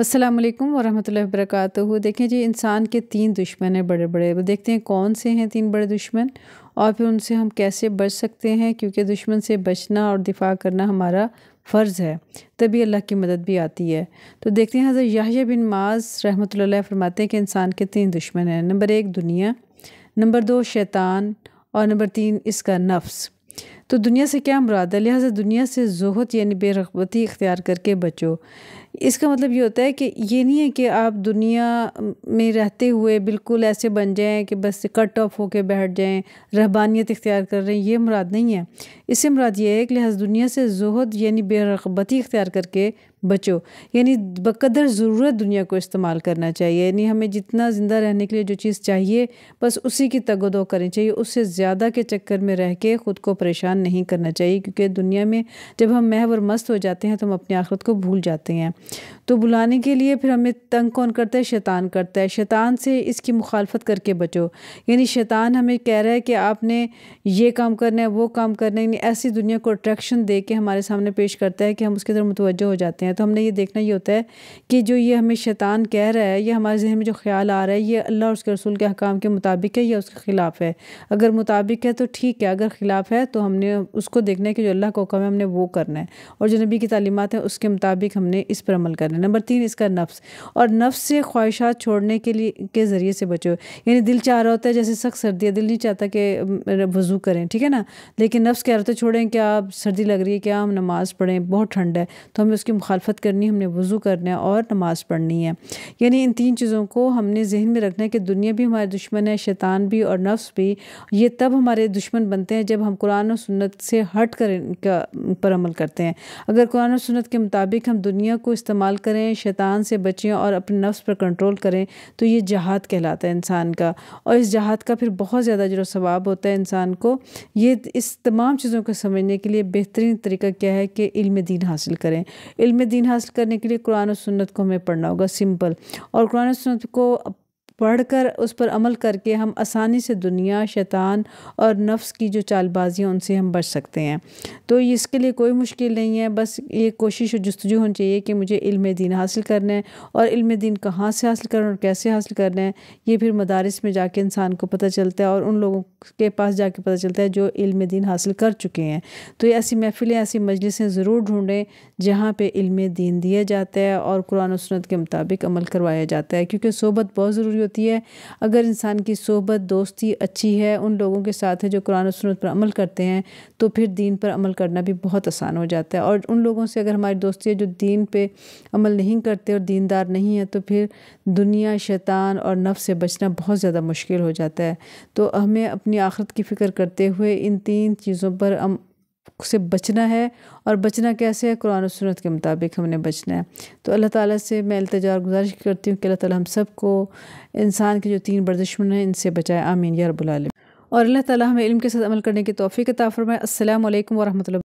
अस्सलाम वालेकुम वरहमतुल्लाहि देखें जी इंसान के तीन दुश्मन हैं बड़े बड़े वो देखते हैं कौन से हैं तीन बड़े दुश्मन और फिर उनसे हम कैसे बच सकते हैं क्योंकि दुश्मन से बचना और दिफा करना हमारा फ़र्ज़ है तभी अल्लाह की मदद भी आती है तो देखते हैं हजर याह बिन माज रहमत फरमाते हैं कि इंसान के तीन दुश्मन हैं नंबर एक दुनिया नंबर दो शैतान और नंबर तीन इसका नफ्स तो दुनिया से क्या मुराद है लिहाजा दुनिया से जहत यानी बेरगबती इख्तियार करके बचो इसका मतलब ये होता है कि ये नहीं है कि आप दुनिया में रहते हुए बिल्कुल ऐसे बन जाएं कि बस कट ऑफ होकर बैठ जाएं रहबानियत इख्तियार कर रहे हैं ये मुराद नहीं है इससे मुराद ये है कि लिहाजा दुनिया से जहत यानी बेरगबती इख्तियार करके बचो यानी बकदर ज़रूरत दुनिया को इस्तेमाल करना चाहिए यानी हमें जितना ज़िंदा रहने के लिए जो चीज़ चाहिए बस उसी की तगोदो करनी चाहिए उससे ज़्यादा के चक्कर में रह के ख़ुद को परेशान नहीं करना चाहिए क्योंकि दुनिया में जब हम महव और मस्त हो जाते हैं तो हम अपनी आखरत को भूल जाते हैं तो बुलाने के लिए फिर हमें तंग कौन करता है शैतान करता है शैतान से इसकी मुखालफत करके बचो यानी शैतान हमें कह रहा है कि आपने ये काम करना है वो काम करना है यानी ऐसी दुनिया को अट्रैक्शन दे के हमारे सामने पेश करता है कि हम उसकी तरफ मुतवजह हो जाते हैं हैं तो हमने ये देखना ये होता है कि जो ये हमें शैतान कह रहा है या हमारे जहन में जो ख्याल आ रहा है ये अल्लाह और उसके रसूल के हकाम के मुताबिक है या उसके ख़िलाफ़ है अगर मुताबिक है तो ठीक है अगर ख़िलाफ़ है तो हमने उसको देखना है कि जो अल्लाह का हुक्म है हमने वो करना है और जो नबी की तालीमत है उसके मुताबिक हमने इस पर अमल करना है नंबर तीन इसका नफ्स और नफ्स से ख्वाहिशात छोड़ने के लिए के ज़रिए से बचो यानी दिल चाह रहा होता है जैसे सख्त सर्दी है दिल नहीं चाहता कि वज़ू करें ठीक है ना लेकिन नफ्स कह रहे थे छोड़ें क्या सर्दी लग रही है क्या हम नमाज़ पढ़ें बहुत ठंड है तो हमें उसकी मुखाल मुखालफत करनी हमने वज़ू करना है और नमाज़ पढ़नी है यानी इन तीन चीज़ों को हमने जहन में रखना है कि दुनिया भी हमारे दुश्मन है शैतान भी और नफ्स भी ये तब हमारे दुश्मन बनते हैं जब हम कुरान और सुन्नत से हट कर पर अमल करते हैं अगर कुरान और सुन्नत के मुताबिक हम दुनिया को इस्तेमाल करें शैतान से बचें और अपने नफ्स पर कंट्रोल करें तो ये जहाद कहलाता है इंसान का और इस जहाद का फिर बहुत ज़्यादा जो स्वाब होता है इंसान को ये इस तमाम चीज़ों को समझने के लिए बेहतरीन तरीका क्या है कि इल्म दीन हासिल करें इल्म दीन हासिल करने के लिए कुरान और सुन्नत को हमें पढ़ना होगा सिंपल और कुरान और सुन्नत को पढ़कर उस पर अमल करके हम आसानी से दुनिया शैतान और नफ्स की जो चालबाजियाँ उनसे हम बच सकते हैं तो इसके लिए कोई मुश्किल नहीं है बस ये कोशिश और जस्तजू होनी चाहिए कि मुझे इल्म दीन हासिल करना है और इल्म दीन कहाँ से हासिल करना है और कैसे हासिल करना है ये फिर मदारस में जाके इंसान को पता चलता है और उन लोगों के पास जाके पता चलता है जो इल्म दीन हासिल कर चुके हैं तो ये ऐसी महफ़िलें ऐसी मजलिसें ज़रूर ढूँढें जहाँ पर इल्म दीन दिया जाता है और कुरान सनत के मुताबिक अमल करवाया जाता है क्योंकि सोबत बहुत ज़रूरी होती है अगर इंसान की सोबत दोस्ती अच्छी है उन लोगों के साथ है जो कुरान और सुनत पर अमल करते हैं तो फिर दीन पर अमल करना भी बहुत आसान हो जाता है और उन लोगों से अगर हमारी दोस्ती है जो दीन पर अमल नहीं करते और दीनदार नहीं है तो फिर दुनिया शैतान और नफ से बचना बहुत ज़्यादा मुश्किल हो जाता है तो हमें अपनी आखरत की फ़िक्र करते हुए इन तीन चीज़ों पर से बचना है और बचना कैसे है कुरान और सुनत के मुताबिक हमने बचना है तो अल्लाह ताला से मैं अल्तजार गुजारिश करती हूँ कि अल्लाह ताला हम सब को इंसान के जो तीन बरदुश्मन हैं इनसे बचाए आमीन या रबालम और अल्लाह ताला हमें इल्म के साथ अमल करने की तोफ़ी के में असल वरहमल